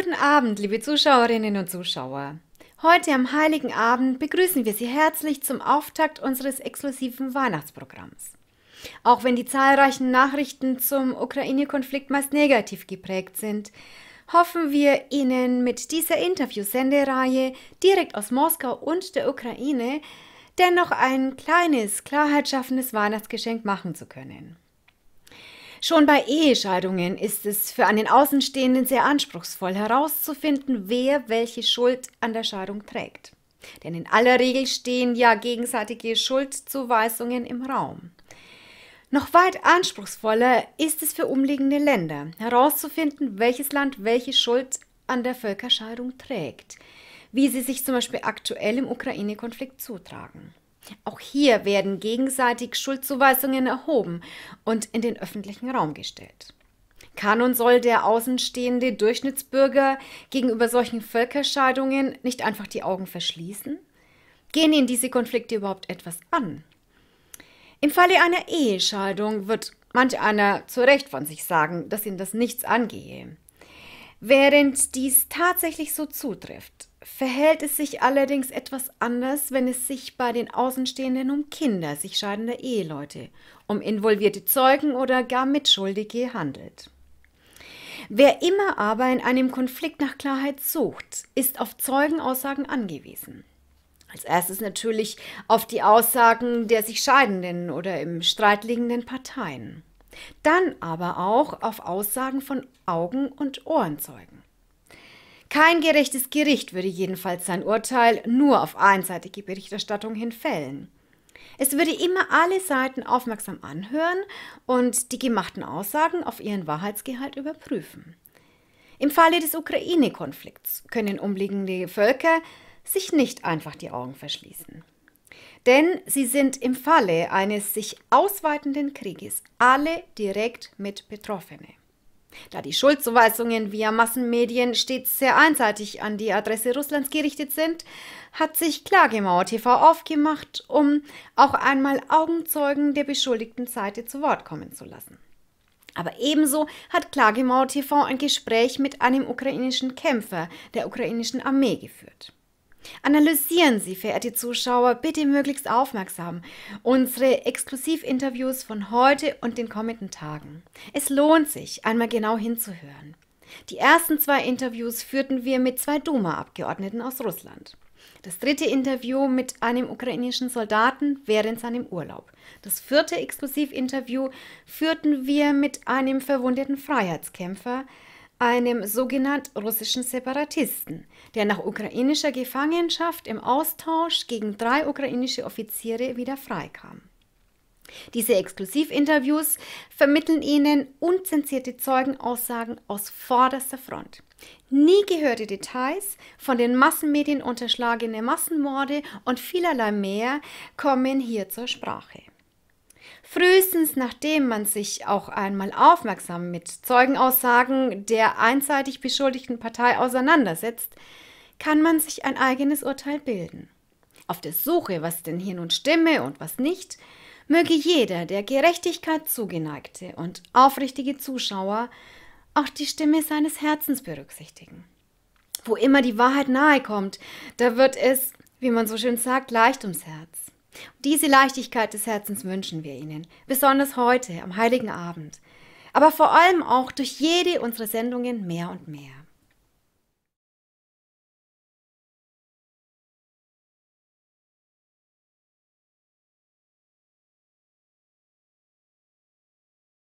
Guten Abend, liebe Zuschauerinnen und Zuschauer. Heute am Heiligen Abend begrüßen wir Sie herzlich zum Auftakt unseres exklusiven Weihnachtsprogramms. Auch wenn die zahlreichen Nachrichten zum Ukraine-Konflikt meist negativ geprägt sind, hoffen wir Ihnen mit dieser Interviewsendereihe direkt aus Moskau und der Ukraine dennoch ein kleines, klarheitsschaffendes Weihnachtsgeschenk machen zu können. Schon bei Ehescheidungen ist es für einen Außenstehenden sehr anspruchsvoll herauszufinden, wer welche Schuld an der Scheidung trägt. Denn in aller Regel stehen ja gegenseitige Schuldzuweisungen im Raum. Noch weit anspruchsvoller ist es für umliegende Länder, herauszufinden, welches Land welche Schuld an der Völkerscheidung trägt, wie sie sich zum Beispiel aktuell im Ukraine-Konflikt zutragen. Auch hier werden gegenseitig Schuldzuweisungen erhoben und in den öffentlichen Raum gestellt. Kann und soll der außenstehende Durchschnittsbürger gegenüber solchen Völkerscheidungen nicht einfach die Augen verschließen? Gehen ihn diese Konflikte überhaupt etwas an? Im Falle einer Ehescheidung wird manch einer zu Recht von sich sagen, dass ihn das nichts angehe. Während dies tatsächlich so zutrifft, verhält es sich allerdings etwas anders, wenn es sich bei den Außenstehenden um Kinder sich scheidender Eheleute, um involvierte Zeugen oder gar Mitschuldige handelt. Wer immer aber in einem Konflikt nach Klarheit sucht, ist auf Zeugenaussagen angewiesen. Als erstes natürlich auf die Aussagen der sich scheidenden oder im Streit liegenden Parteien. Dann aber auch auf Aussagen von Augen- und Ohrenzeugen. Kein gerechtes Gericht würde jedenfalls sein Urteil nur auf einseitige Berichterstattung hin fällen. Es würde immer alle Seiten aufmerksam anhören und die gemachten Aussagen auf ihren Wahrheitsgehalt überprüfen. Im Falle des Ukraine-Konflikts können umliegende Völker sich nicht einfach die Augen verschließen. Denn sie sind im Falle eines sich ausweitenden Krieges alle direkt mit Betroffene. Da die Schuldzuweisungen via Massenmedien stets sehr einseitig an die Adresse Russlands gerichtet sind, hat sich Klagemauer TV aufgemacht, um auch einmal Augenzeugen der beschuldigten Seite zu Wort kommen zu lassen. Aber ebenso hat Klagemauer TV ein Gespräch mit einem ukrainischen Kämpfer der ukrainischen Armee geführt. Analysieren Sie, verehrte Zuschauer, bitte möglichst aufmerksam unsere Exklusivinterviews von heute und den kommenden Tagen. Es lohnt sich, einmal genau hinzuhören. Die ersten zwei Interviews führten wir mit zwei Duma-Abgeordneten aus Russland. Das dritte Interview mit einem ukrainischen Soldaten während seinem Urlaub. Das vierte Exklusivinterview führten wir mit einem verwundeten Freiheitskämpfer, einem sogenannt russischen Separatisten, der nach ukrainischer Gefangenschaft im Austausch gegen drei ukrainische Offiziere wieder freikam. Diese Exklusivinterviews vermitteln Ihnen unzensierte Zeugenaussagen aus vorderster Front. Nie gehörte Details von den Massenmedien unterschlagene Massenmorde und vielerlei mehr kommen hier zur Sprache. Frühestens nachdem man sich auch einmal aufmerksam mit Zeugenaussagen der einseitig beschuldigten Partei auseinandersetzt, kann man sich ein eigenes Urteil bilden. Auf der Suche, was denn hier nun stimme und was nicht, möge jeder, der Gerechtigkeit zugeneigte und aufrichtige Zuschauer, auch die Stimme seines Herzens berücksichtigen. Wo immer die Wahrheit nahe kommt, da wird es, wie man so schön sagt, leicht ums Herz. Diese Leichtigkeit des Herzens wünschen wir Ihnen, besonders heute am heiligen Abend, aber vor allem auch durch jede unserer Sendungen mehr und mehr.